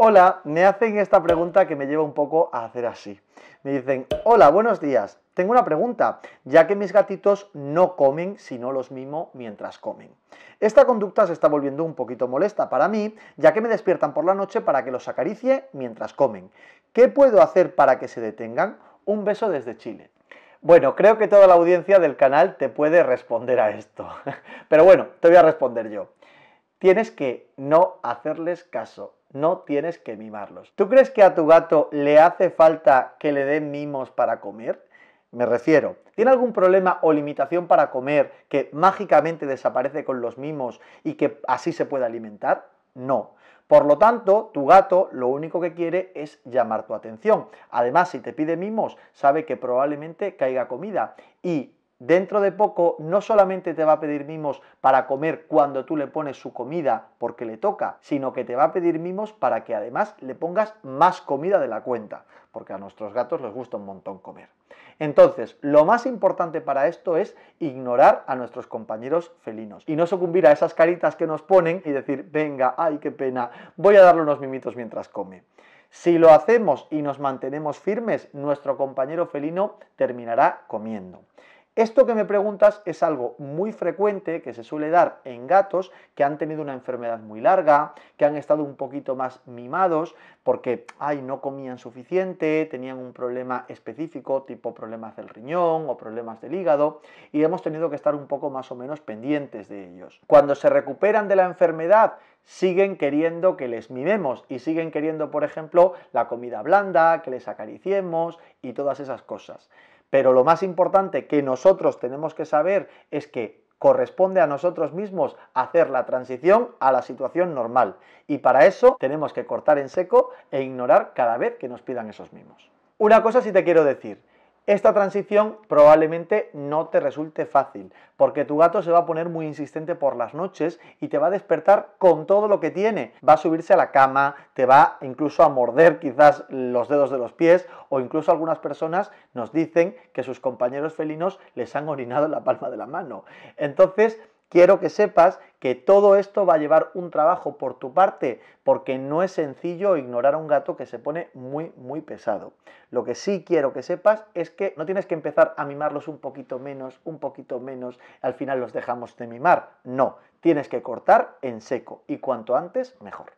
Hola, me hacen esta pregunta que me lleva un poco a hacer así. Me dicen, hola, buenos días. Tengo una pregunta, ya que mis gatitos no comen sino los mimo mientras comen. Esta conducta se está volviendo un poquito molesta para mí, ya que me despiertan por la noche para que los acaricie mientras comen. ¿Qué puedo hacer para que se detengan? Un beso desde Chile. Bueno, creo que toda la audiencia del canal te puede responder a esto. Pero bueno, te voy a responder yo. Tienes que no hacerles caso no tienes que mimarlos. ¿Tú crees que a tu gato le hace falta que le den mimos para comer? Me refiero, ¿tiene algún problema o limitación para comer que mágicamente desaparece con los mimos y que así se puede alimentar? No. Por lo tanto, tu gato lo único que quiere es llamar tu atención. Además, si te pide mimos, sabe que probablemente caiga comida y dentro de poco no solamente te va a pedir mimos para comer cuando tú le pones su comida porque le toca, sino que te va a pedir mimos para que además le pongas más comida de la cuenta, porque a nuestros gatos les gusta un montón comer. Entonces, lo más importante para esto es ignorar a nuestros compañeros felinos y no sucumbir a esas caritas que nos ponen y decir, venga, ay, qué pena, voy a darle unos mimitos mientras come. Si lo hacemos y nos mantenemos firmes, nuestro compañero felino terminará comiendo. Esto que me preguntas es algo muy frecuente que se suele dar en gatos que han tenido una enfermedad muy larga, que han estado un poquito más mimados porque, ay, no comían suficiente, tenían un problema específico tipo problemas del riñón o problemas del hígado y hemos tenido que estar un poco más o menos pendientes de ellos. Cuando se recuperan de la enfermedad, siguen queriendo que les mimemos y siguen queriendo, por ejemplo, la comida blanda, que les acariciemos y todas esas cosas. Pero lo más importante que nosotros tenemos que saber es que corresponde a nosotros mismos hacer la transición a la situación normal. Y para eso tenemos que cortar en seco e ignorar cada vez que nos pidan esos mismos. Una cosa sí te quiero decir, esta transición probablemente no te resulte fácil, porque tu gato se va a poner muy insistente por las noches y te va a despertar con todo lo que tiene. Va a subirse a la cama, te va incluso a morder quizás los dedos de los pies o incluso algunas personas nos dicen que sus compañeros felinos les han orinado la palma de la mano. Entonces, Quiero que sepas que todo esto va a llevar un trabajo por tu parte, porque no es sencillo ignorar a un gato que se pone muy, muy pesado. Lo que sí quiero que sepas es que no tienes que empezar a mimarlos un poquito menos, un poquito menos, al final los dejamos de mimar. No, tienes que cortar en seco y cuanto antes mejor.